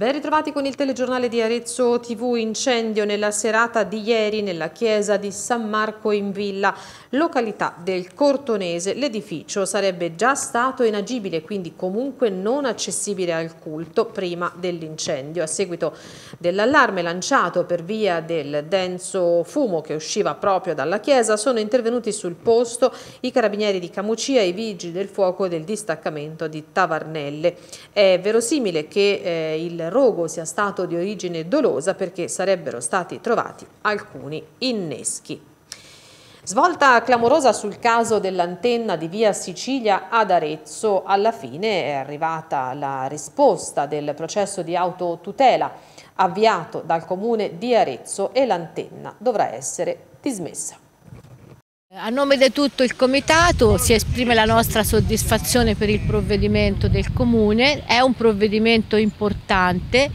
Ben ritrovati con il telegiornale di Arezzo TV incendio nella serata di ieri nella chiesa di San Marco in Villa, località del Cortonese. L'edificio sarebbe già stato inagibile, quindi comunque non accessibile al culto prima dell'incendio. A seguito dell'allarme lanciato per via del denso fumo che usciva proprio dalla chiesa, sono intervenuti sul posto i carabinieri di Camucia e i vigili del fuoco del distaccamento di Tavarnelle. È verosimile che eh, il rogo sia stato di origine dolosa perché sarebbero stati trovati alcuni inneschi. Svolta clamorosa sul caso dell'antenna di via Sicilia ad Arezzo, alla fine è arrivata la risposta del processo di autotutela avviato dal comune di Arezzo e l'antenna dovrà essere dismessa. A nome di tutto il Comitato si esprime la nostra soddisfazione per il provvedimento del Comune, è un provvedimento importante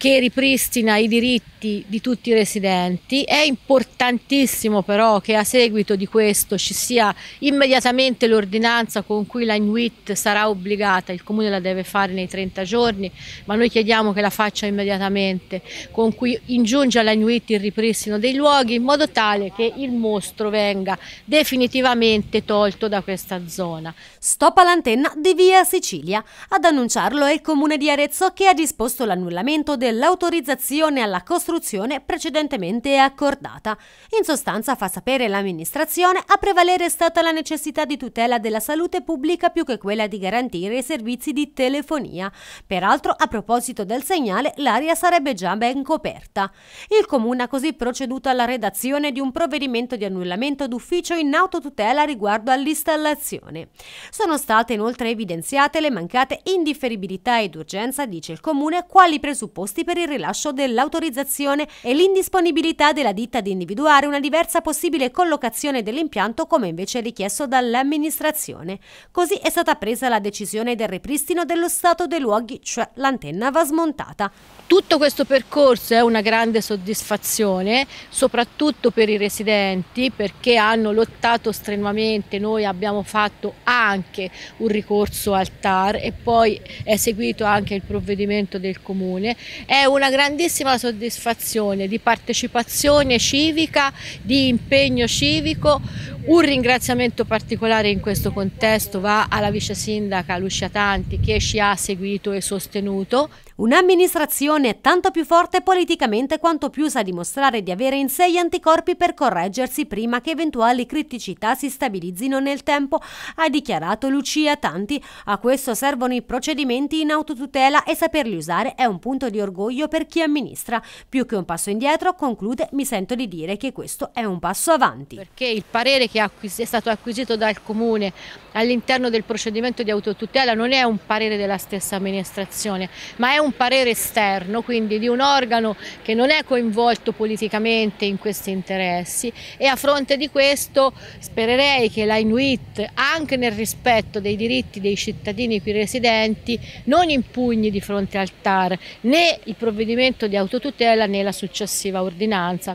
che ripristina i diritti di tutti i residenti. È importantissimo però che a seguito di questo ci sia immediatamente l'ordinanza con cui la NUIT sarà obbligata, il comune la deve fare nei 30 giorni, ma noi chiediamo che la faccia immediatamente, con cui ingiunge alla NUIT il ripristino dei luoghi in modo tale che il mostro venga definitivamente tolto da questa zona. Stop all'antenna di Via Sicilia. Ad annunciarlo è il comune di Arezzo che ha disposto l'annullamento del l'autorizzazione alla costruzione precedentemente accordata. In sostanza fa sapere l'amministrazione a prevalere è stata la necessità di tutela della salute pubblica più che quella di garantire i servizi di telefonia. Peraltro a proposito del segnale l'aria sarebbe già ben coperta. Il comune ha così proceduto alla redazione di un provvedimento di annullamento d'ufficio in autotutela riguardo all'installazione. Sono state inoltre evidenziate le mancate indifferibilità ed urgenza, dice il comune, quali presupposti richiesti per il rilascio dell'autorizzazione e l'indisponibilità della ditta di individuare una diversa possibile collocazione dell'impianto come invece richiesto dall'amministrazione. Così è stata presa la decisione del ripristino dello stato dei luoghi, cioè l'antenna va smontata. Tutto questo percorso è una grande soddisfazione, soprattutto per i residenti perché hanno lottato strenuamente, noi abbiamo fatto anche un ricorso al TAR e poi è seguito anche il provvedimento del comune. È una grandissima soddisfazione di partecipazione civica, di impegno civico, un ringraziamento particolare in questo contesto va alla vice sindaca Lucia Tanti che ci ha seguito e sostenuto. Un'amministrazione tanto più forte politicamente quanto più sa dimostrare di avere in sé gli anticorpi per correggersi prima che eventuali criticità si stabilizzino nel tempo, ha dichiarato Lucia Tanti. A questo servono i procedimenti in autotutela e saperli usare è un punto di orgoglio per chi amministra. Più che un passo indietro, conclude, mi sento di dire che questo è un passo avanti. Perché il parere che è stato acquisito dal Comune all'interno del procedimento di autotutela non è un parere della stessa amministrazione, ma è un parere esterno, quindi di un organo che non è coinvolto politicamente in questi interessi e a fronte di questo spererei che la Inuit, anche nel rispetto dei diritti dei cittadini qui residenti, non impugni di fronte al TAR né il provvedimento di autotutela né la successiva ordinanza.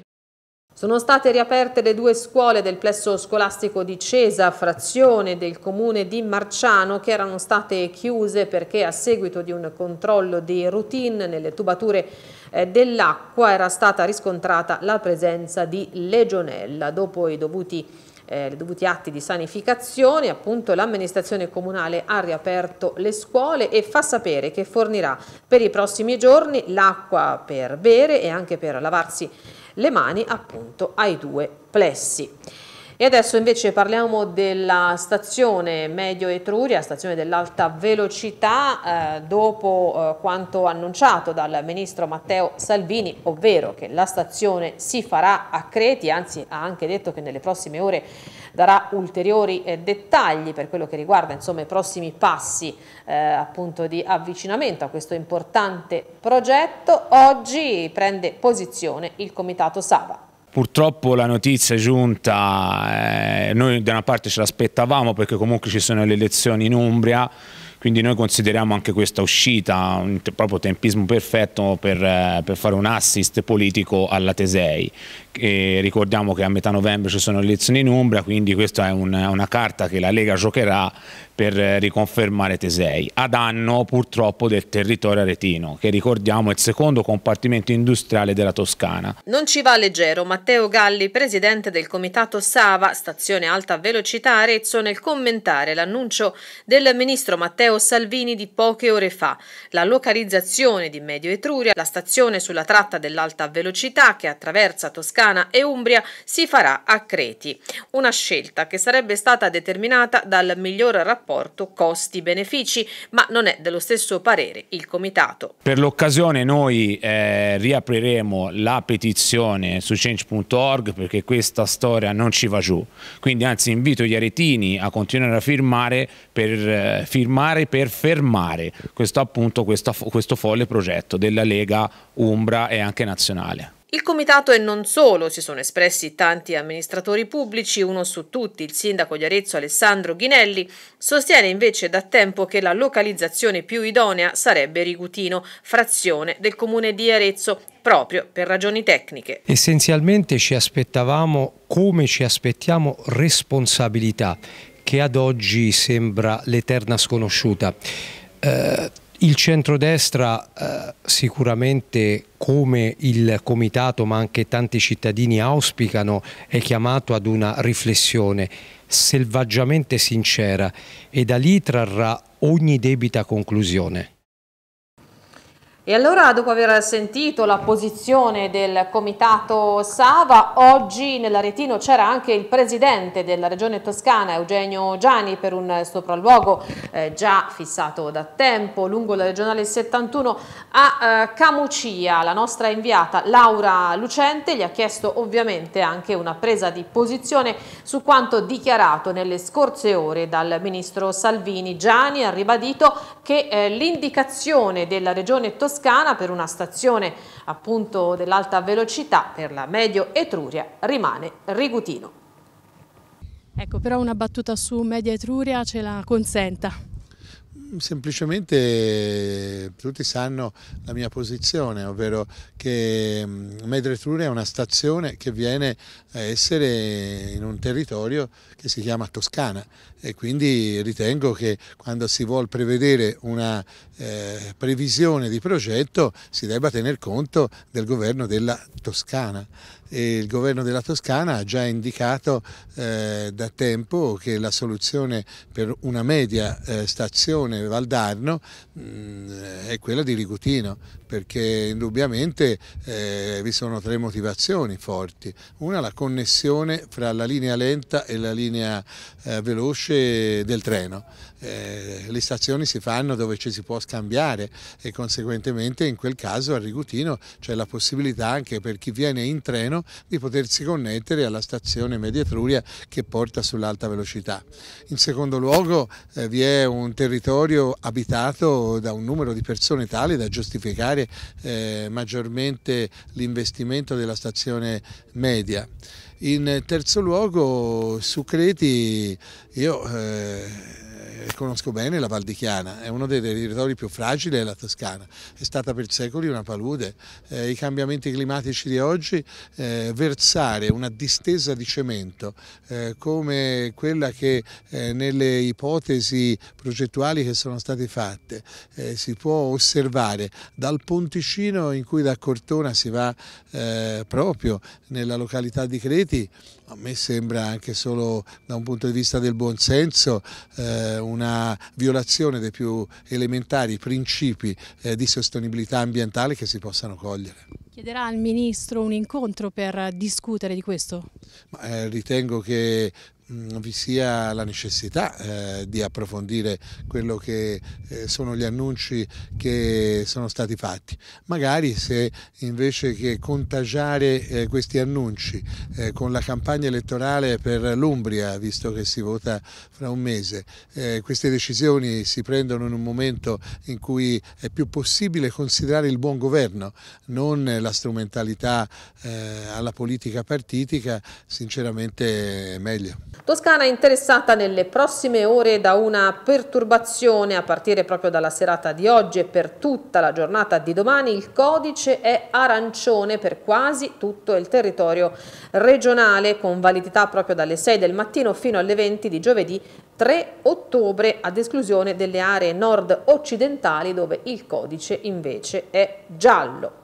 Sono state riaperte le due scuole del plesso scolastico di Cesa, frazione del comune di Marciano, che erano state chiuse perché a seguito di un controllo di routine nelle tubature eh, dell'acqua era stata riscontrata la presenza di legionella. Dopo i dovuti eh, i dovuti atti di sanificazione, appunto l'amministrazione comunale ha riaperto le scuole e fa sapere che fornirà per i prossimi giorni l'acqua per bere e anche per lavarsi le mani appunto ai due plessi. E adesso invece parliamo della stazione Medio Etruria, stazione dell'alta velocità, eh, dopo eh, quanto annunciato dal ministro Matteo Salvini, ovvero che la stazione si farà a Creti, anzi ha anche detto che nelle prossime ore darà ulteriori eh, dettagli per quello che riguarda insomma, i prossimi passi eh, appunto di avvicinamento a questo importante progetto. Oggi prende posizione il Comitato Saba. Purtroppo la notizia è giunta, eh, noi da una parte ce l'aspettavamo perché comunque ci sono le elezioni in Umbria, quindi noi consideriamo anche questa uscita un proprio tempismo perfetto per, eh, per fare un assist politico alla Tesei. E ricordiamo che a metà novembre ci sono le elezioni in Umbria, quindi questa è un, una carta che la Lega giocherà per riconfermare Tesei, a danno purtroppo del territorio aretino, che ricordiamo è il secondo compartimento industriale della Toscana. Non ci va leggero Matteo Galli, presidente del comitato Sava, stazione alta velocità Arezzo, nel commentare l'annuncio del ministro Matteo Salvini di poche ore fa. La localizzazione di Medio Etruria, la stazione sulla tratta dell'alta velocità che attraversa Toscana e Umbria, si farà a Creti. Una scelta che sarebbe stata determinata dal miglior rapporto rapporto costi-benefici, ma non è dello stesso parere il Comitato. Per l'occasione noi eh, riapriremo la petizione su change.org perché questa storia non ci va giù, quindi anzi invito gli aretini a continuare a firmare per, eh, firmare per fermare questo, appunto, questo, questo folle progetto della Lega Umbra e anche nazionale. Il comitato e non solo, si sono espressi tanti amministratori pubblici, uno su tutti, il sindaco di Arezzo Alessandro Ghinelli, sostiene invece da tempo che la localizzazione più idonea sarebbe Rigutino, frazione del comune di Arezzo, proprio per ragioni tecniche. Essenzialmente ci aspettavamo, come ci aspettiamo, responsabilità, che ad oggi sembra l'eterna sconosciuta. Eh, il centrodestra eh, sicuramente come il comitato ma anche tanti cittadini auspicano è chiamato ad una riflessione selvaggiamente sincera e da lì trarrà ogni debita conclusione. E allora dopo aver sentito la posizione del comitato Sava, oggi nell'Aretino c'era anche il presidente della regione toscana Eugenio Gianni, per un sopralluogo eh, già fissato da tempo lungo la regionale 71 a eh, Camucia. La nostra inviata Laura Lucente gli ha chiesto ovviamente anche una presa di posizione su quanto dichiarato nelle scorse ore dal ministro Salvini. Gianni ha ribadito che eh, l'indicazione della regione toscana Toscana per una stazione appunto dell'alta velocità per la Medio Etruria rimane Rigutino. Ecco, però una battuta su Media Etruria ce la consenta semplicemente eh, tutti sanno la mia posizione, ovvero che mm, Medreture è una stazione che viene a essere in un territorio che si chiama Toscana e quindi ritengo che quando si vuole prevedere una eh, previsione di progetto si debba tener conto del governo della Toscana il governo della Toscana ha già indicato eh, da tempo che la soluzione per una media eh, stazione Valdarno mh, mm, è quella di Rigutino, perché indubbiamente eh, vi sono tre motivazioni forti. Una la connessione fra la linea lenta e la linea eh, veloce del treno. Eh, le stazioni si fanno dove ci si può scambiare e conseguentemente in quel caso a Rigutino c'è la possibilità anche per chi viene in treno di potersi connettere alla stazione Medietruria che porta sull'alta velocità. In secondo luogo eh, vi è un territorio abitato da un numero di persone tali da giustificare aumentare eh, maggiormente l'investimento della stazione media. In terzo luogo su Creti io eh, eh, conosco bene la Val di Chiana, è uno dei territori più fragili della Toscana, è stata per secoli una palude. Eh, I cambiamenti climatici di oggi, eh, versare una distesa di cemento eh, come quella che eh, nelle ipotesi progettuali che sono state fatte eh, si può osservare dal ponticino in cui da Cortona si va proprio nella località di Creti a me sembra anche solo da un punto di vista del buonsenso eh, una violazione dei più elementari principi eh, di sostenibilità ambientale che si possano cogliere. Chiederà al Ministro un incontro per discutere di questo? Ma, eh, ritengo che Mm, vi sia la necessità eh, di approfondire quello che eh, sono gli annunci che sono stati fatti. Magari se invece che contagiare eh, questi annunci eh, con la campagna elettorale per l'Umbria, visto che si vota fra un mese, eh, queste decisioni si prendono in un momento in cui è più possibile considerare il buon governo, non la strumentalità eh, alla politica partitica, sinceramente è meglio. Toscana è interessata nelle prossime ore da una perturbazione a partire proprio dalla serata di oggi e per tutta la giornata di domani. Il codice è arancione per quasi tutto il territorio regionale con validità proprio dalle 6 del mattino fino alle 20 di giovedì 3 ottobre ad esclusione delle aree nord occidentali dove il codice invece è giallo.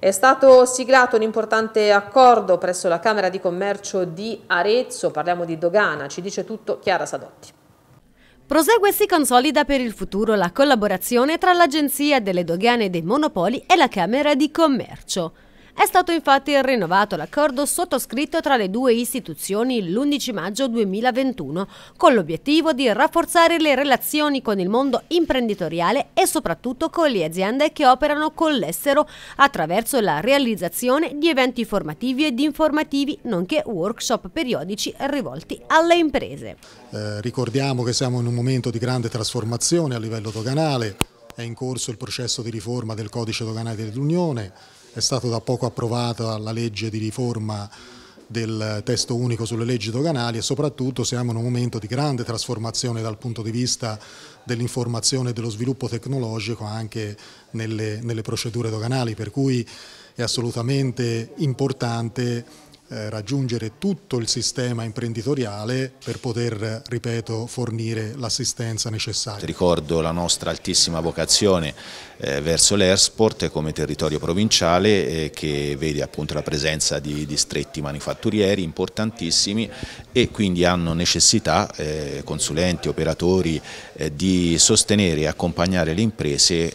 È stato siglato un importante accordo presso la Camera di Commercio di Arezzo, parliamo di dogana, ci dice tutto Chiara Sadotti. Prosegue e si consolida per il futuro la collaborazione tra l'Agenzia delle Dogane e dei Monopoli e la Camera di Commercio. È stato infatti rinnovato l'accordo sottoscritto tra le due istituzioni l'11 maggio 2021 con l'obiettivo di rafforzare le relazioni con il mondo imprenditoriale e soprattutto con le aziende che operano con l'estero attraverso la realizzazione di eventi formativi ed informativi nonché workshop periodici rivolti alle imprese. Eh, ricordiamo che siamo in un momento di grande trasformazione a livello doganale, è in corso il processo di riforma del codice doganale dell'Unione, è stata da poco approvata la legge di riforma del testo unico sulle leggi doganali e soprattutto siamo in un momento di grande trasformazione dal punto di vista dell'informazione e dello sviluppo tecnologico anche nelle, nelle procedure doganali, per cui è assolutamente importante eh, raggiungere tutto il sistema imprenditoriale per poter, ripeto, fornire l'assistenza necessaria. Ricordo la nostra altissima vocazione eh, verso l'Airsport come territorio provinciale eh, che vede appunto la presenza di distretti manifatturieri importantissimi e quindi hanno necessità consulenti, operatori di sostenere e accompagnare le imprese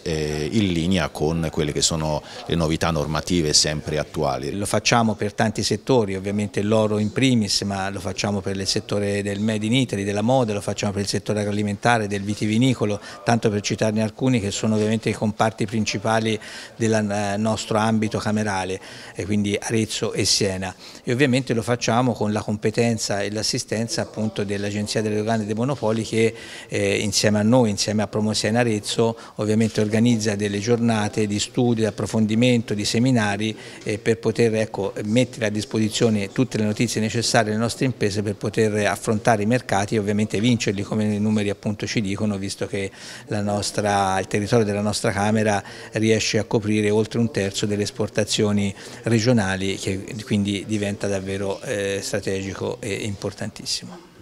in linea con quelle che sono le novità normative sempre attuali. Lo facciamo per tanti settori settori, ovviamente l'oro in primis, ma lo facciamo per il settore del Made in Italy, della moda, lo facciamo per il settore agroalimentare, del vitivinicolo, tanto per citarne alcuni che sono ovviamente i comparti principali del eh, nostro ambito camerale, quindi Arezzo e Siena. E ovviamente lo facciamo con la competenza e l'assistenza appunto dell'Agenzia delle Dogane e dei Monopoli che eh, insieme a noi, insieme a Promosiena Arezzo, ovviamente organizza delle giornate di studio, di approfondimento, di seminari eh, per poter ecco, mettere a disposizione disposizione tutte le notizie necessarie alle nostre imprese per poter affrontare i mercati e ovviamente vincerli come i numeri appunto ci dicono visto che nostra, il territorio della nostra Camera riesce a coprire oltre un terzo delle esportazioni regionali che quindi diventa davvero eh, strategico e importantissimo.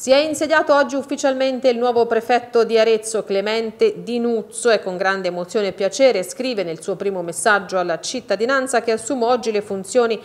Si è insediato oggi ufficialmente il nuovo prefetto di Arezzo, Clemente Di Nuzzo, e con grande emozione e piacere scrive nel suo primo messaggio alla cittadinanza che assumo oggi le funzioni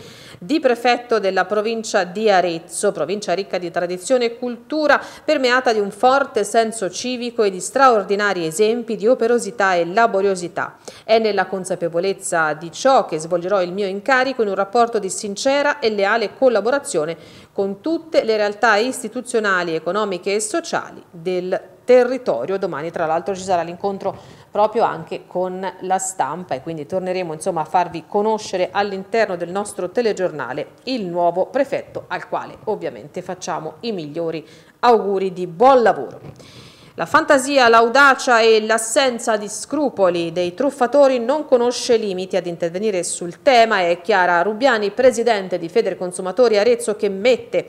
di prefetto della provincia di Arezzo, provincia ricca di tradizione e cultura, permeata di un forte senso civico e di straordinari esempi di operosità e laboriosità. È nella consapevolezza di ciò che svolgerò il mio incarico in un rapporto di sincera e leale collaborazione con tutte le realtà istituzionali, economiche e sociali del territorio. Domani tra l'altro ci sarà l'incontro proprio anche con la stampa e quindi torneremo insomma a farvi conoscere all'interno del nostro telegiornale il nuovo prefetto al quale ovviamente facciamo i migliori auguri di buon lavoro. La fantasia, l'audacia e l'assenza di scrupoli dei truffatori non conosce limiti ad intervenire sul tema. È Chiara Rubiani, presidente di Feder Consumatori Arezzo, che mette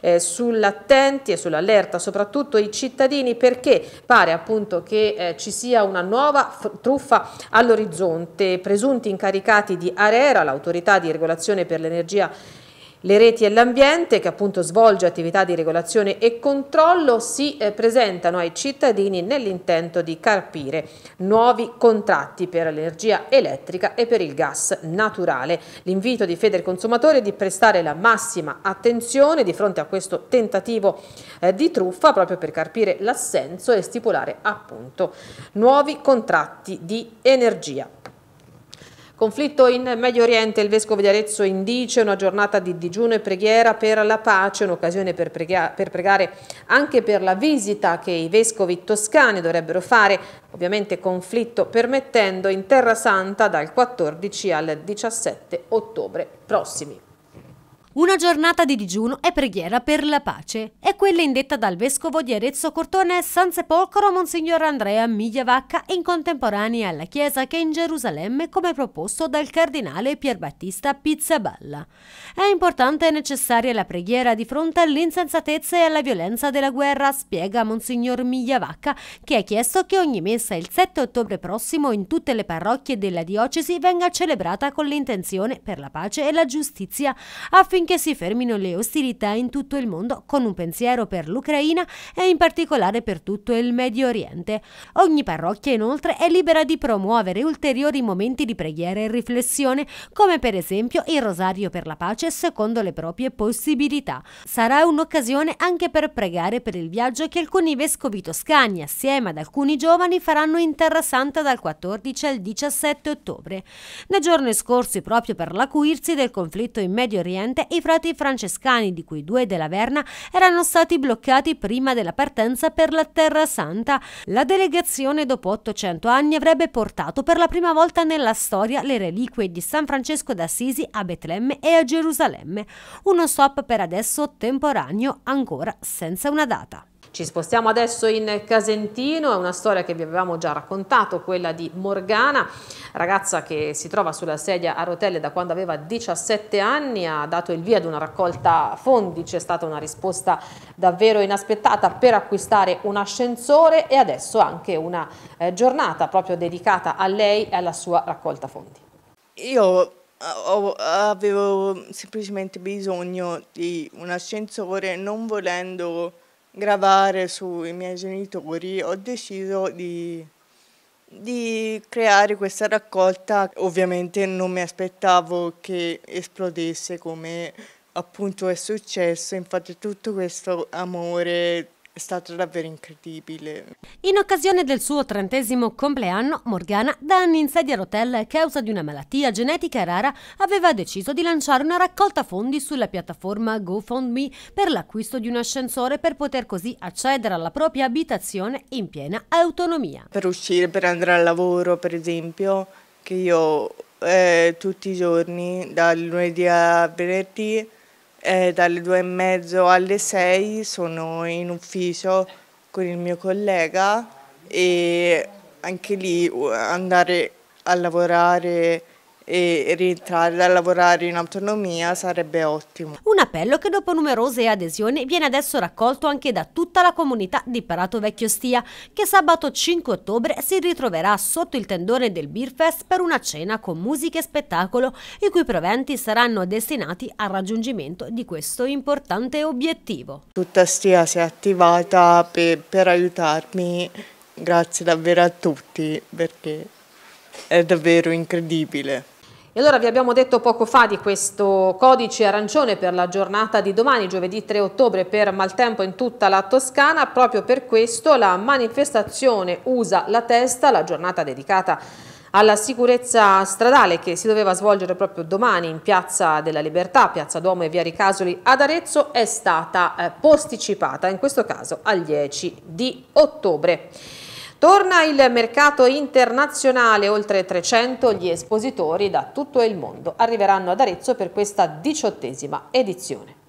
eh, sull'attenti e sull'allerta soprattutto i cittadini perché pare appunto che eh, ci sia una nuova truffa all'orizzonte. Presunti incaricati di ARERA, l'autorità di regolazione per l'energia le reti e l'ambiente, che appunto svolge attività di regolazione e controllo, si eh, presentano ai cittadini nell'intento di carpire nuovi contratti per l'energia elettrica e per il gas naturale. L'invito di Feder Consumatore è di prestare la massima attenzione di fronte a questo tentativo eh, di truffa proprio per carpire l'assenso e stipulare appunto nuovi contratti di energia. Conflitto in Medio Oriente, il Vescovo di Arezzo indice una giornata di digiuno e preghiera per la pace, un'occasione per, per, pregare anche per la visita che i Vescovi toscani dovrebbero fare, ovviamente conflitto permettendo in Terra Santa dal 14 al 17 ottobre prossimi. Una giornata di digiuno e preghiera per la pace. È quella indetta dal vescovo di Arezzo Cortone San Sepolcro Monsignor Andrea Migliavacca in contemporanea alla chiesa che in Gerusalemme come proposto dal cardinale Pierbattista Pizzaballa. È importante e necessaria la preghiera di fronte all'insensatezza e alla violenza della guerra, spiega Monsignor Migliavacca, che ha chiesto che ogni messa il 7 ottobre prossimo in tutte le parrocchie della diocesi venga celebrata con l'intenzione per la pace e la giustizia affinché affinché si fermino le ostilità in tutto il mondo con un pensiero per l'Ucraina e in particolare per tutto il Medio Oriente. Ogni parrocchia inoltre è libera di promuovere ulteriori momenti di preghiera e riflessione, come per esempio il Rosario per la pace secondo le proprie possibilità. Sarà un'occasione anche per pregare per il viaggio che alcuni vescovi toscani assieme ad alcuni giovani faranno in Terra Santa dal 14 al 17 ottobre. Nei giorni scorsi, proprio per l'acuirsi del conflitto in Medio Oriente, i frati francescani, di cui due della Verna, erano stati bloccati prima della partenza per la Terra Santa. La delegazione dopo 800 anni avrebbe portato per la prima volta nella storia le reliquie di San Francesco d'Assisi a Betlemme e a Gerusalemme. Uno stop per adesso temporaneo ancora senza una data. Ci spostiamo adesso in Casentino, è una storia che vi avevamo già raccontato, quella di Morgana, ragazza che si trova sulla sedia a rotelle da quando aveva 17 anni, ha dato il via ad una raccolta fondi, c'è stata una risposta davvero inaspettata per acquistare un ascensore e adesso anche una eh, giornata proprio dedicata a lei e alla sua raccolta fondi. Io eh, avevo semplicemente bisogno di un ascensore non volendo gravare sui miei genitori, ho deciso di, di, creare questa raccolta. Ovviamente non mi aspettavo che esplodesse come appunto è successo, infatti tutto questo amore è stato davvero incredibile. In occasione del suo trentesimo compleanno, Morgana, da anni in sedia a rotelle a causa di una malattia genetica rara, aveva deciso di lanciare una raccolta fondi sulla piattaforma GoFundMe per l'acquisto di un ascensore per poter così accedere alla propria abitazione in piena autonomia. Per uscire, per andare al lavoro, per esempio, che io eh, tutti i giorni, dal lunedì a venerdì, eh, dalle due e mezzo alle sei sono in ufficio con il mio collega e anche lì andare a lavorare e rientrare a lavorare in autonomia sarebbe ottimo. Un appello che dopo numerose adesioni viene adesso raccolto anche da tutta la comunità di Parato Vecchio Stia, che sabato 5 ottobre si ritroverà sotto il tendone del Beerfest per una cena con musica e spettacolo, i cui proventi saranno destinati al raggiungimento di questo importante obiettivo. Tutta Stia si è attivata per, per aiutarmi, grazie davvero a tutti perché è davvero incredibile. E allora vi abbiamo detto poco fa di questo codice arancione per la giornata di domani, giovedì 3 ottobre, per maltempo in tutta la Toscana. Proprio per questo la manifestazione Usa la testa, la giornata dedicata alla sicurezza stradale che si doveva svolgere proprio domani in Piazza della Libertà, Piazza Duomo e Via Ricasoli ad Arezzo, è stata eh, posticipata, in questo caso al 10 di ottobre. Torna il mercato internazionale, oltre 300 gli espositori da tutto il mondo arriveranno ad Arezzo per questa diciottesima edizione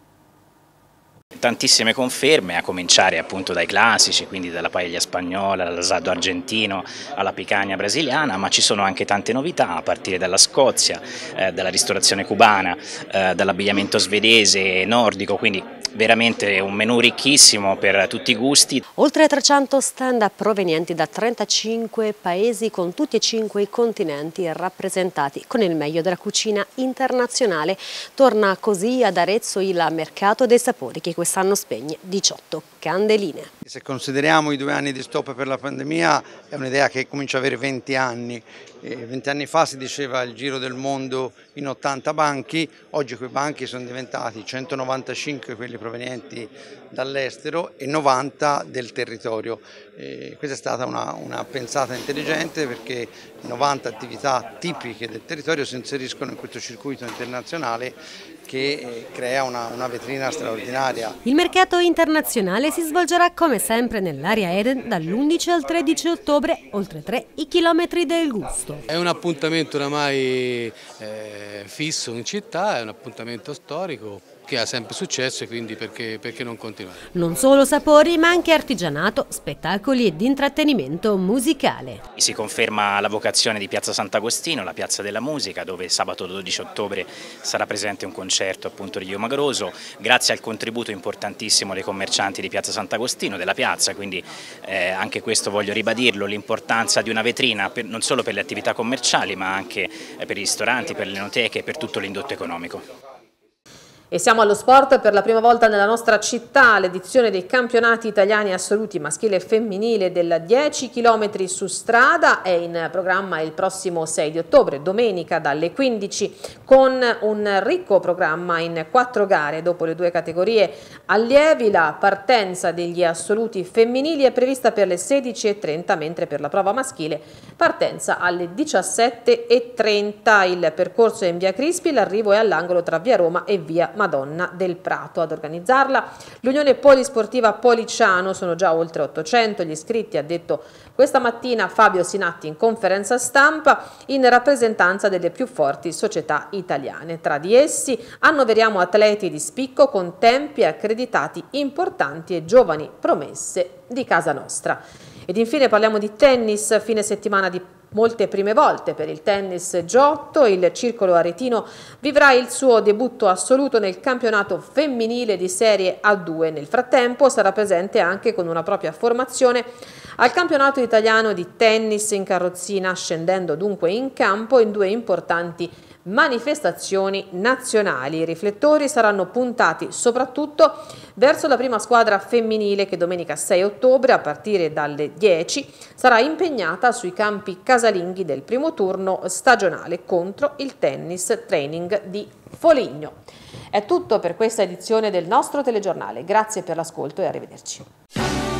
tantissime conferme, a cominciare appunto dai classici, quindi dalla paella spagnola, all'asado argentino, alla picagna brasiliana, ma ci sono anche tante novità, a partire dalla Scozia, eh, dalla ristorazione cubana, eh, dall'abbigliamento svedese e nordico, quindi veramente un menù ricchissimo per tutti i gusti. Oltre 300 stand provenienti da 35 paesi con tutti e cinque i continenti rappresentati con il meglio della cucina internazionale. Torna così ad Arezzo il Mercato dei Sapori che quest'anno spegne 18 candeline. Se consideriamo i due anni di stop per la pandemia è un'idea che comincia ad avere 20 anni. 20 anni fa si diceva il giro del mondo in 80 banchi, oggi quei banchi sono diventati 195 quelli provenienti dall'estero e 90 del territorio. E questa è stata una, una pensata intelligente perché 90 attività tipiche del territorio si inseriscono in questo circuito internazionale che eh, crea una, una, vetrina straordinaria. Il mercato internazionale si svolgerà come sempre nell'area Eden dall'11 al 13 ottobre, oltre 3 i chilometri del gusto. È un appuntamento oramai eh, fisso in città, è un appuntamento storico, che ha sempre successo e quindi perché, perché, non continuare. Non solo sapori ma anche artigianato, spettacoli ed intrattenimento musicale. Si conferma la vocazione di Piazza Sant'Agostino, la piazza della musica dove sabato 12 ottobre sarà presente un concerto appunto di Dio Magroso grazie al contributo importantissimo dei commercianti di Piazza Sant'Agostino, della piazza quindi eh, anche questo voglio ribadirlo, l'importanza di una vetrina per, non solo per le attività commerciali ma anche eh, per i ristoranti, per le enoteche e per tutto l'indotto economico. E siamo allo sport per la prima volta nella nostra città, l'edizione dei campionati italiani assoluti maschile e femminile del 10 km su strada è in programma il prossimo 6 di ottobre, domenica dalle 15, con un ricco programma in quattro gare dopo le due categorie allievi. La partenza degli assoluti femminili è prevista per le 16.30, mentre per la prova maschile partenza alle 17.30. Il percorso è in via Crispi, l'arrivo è all'angolo tra via Roma e via Maria. Madonna del Prato ad organizzarla. L'Unione Polisportiva Policiano sono già oltre 800 gli iscritti, ha detto questa mattina Fabio Sinatti in conferenza stampa in rappresentanza delle più forti società italiane. Tra di essi annoveriamo atleti di spicco con tempi accreditati importanti e giovani promesse di casa nostra. Ed infine parliamo di tennis, fine settimana di molte prime volte per il tennis Giotto, il circolo aretino vivrà il suo debutto assoluto nel campionato femminile di Serie A2. Nel frattempo sarà presente anche con una propria formazione al campionato italiano di tennis in carrozzina, scendendo dunque in campo in due importanti manifestazioni nazionali. I riflettori saranno puntati soprattutto verso la prima squadra femminile che domenica 6 ottobre a partire dalle 10 sarà impegnata sui campi casalinghi del primo turno stagionale contro il tennis training di Foligno. È tutto per questa edizione del nostro telegiornale. Grazie per l'ascolto e arrivederci.